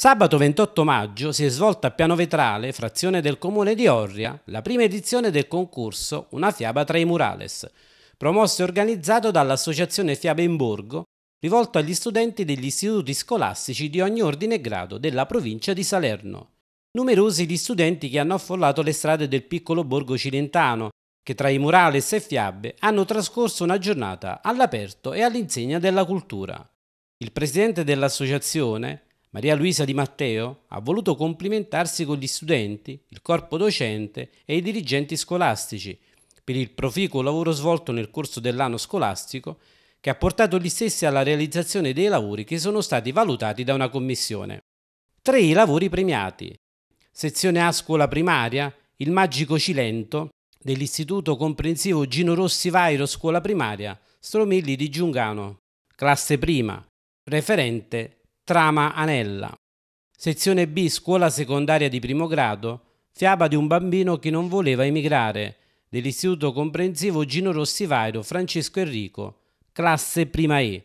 Sabato 28 maggio si è svolta a Piano Vetrale, frazione del comune di Orria, la prima edizione del concorso Una fiaba tra i murales, promosso e organizzato dall'associazione Fiabe in Borgo, rivolto agli studenti degli istituti scolastici di ogni ordine e grado della provincia di Salerno. Numerosi gli studenti che hanno affollato le strade del piccolo borgo cilentano, che tra i murales e fiabe hanno trascorso una giornata all'aperto e all'insegna della cultura. Il presidente dell'associazione, Maria Luisa Di Matteo ha voluto complimentarsi con gli studenti, il corpo docente e i dirigenti scolastici per il proficuo lavoro svolto nel corso dell'anno scolastico che ha portato gli stessi alla realizzazione dei lavori che sono stati valutati da una commissione. Tre i lavori premiati. Sezione A scuola primaria, il magico Cilento, dell'Istituto Comprensivo Gino Rossi Vairo Scuola Primaria, Stromilli di Giungano, classe prima, referente Trama Anella. Sezione B, scuola secondaria di primo grado, fiaba di un bambino che non voleva emigrare, dell'istituto comprensivo Gino Rossi Vairo Francesco Enrico, classe prima E.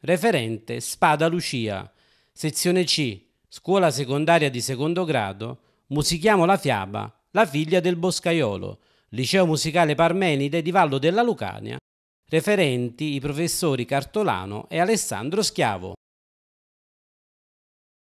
Referente Spada Lucia. Sezione C, scuola secondaria di secondo grado, musichiamo la fiaba, la figlia del boscaiolo, liceo musicale Parmenide di Vallo della Lucania. Referenti i professori Cartolano e Alessandro Schiavo.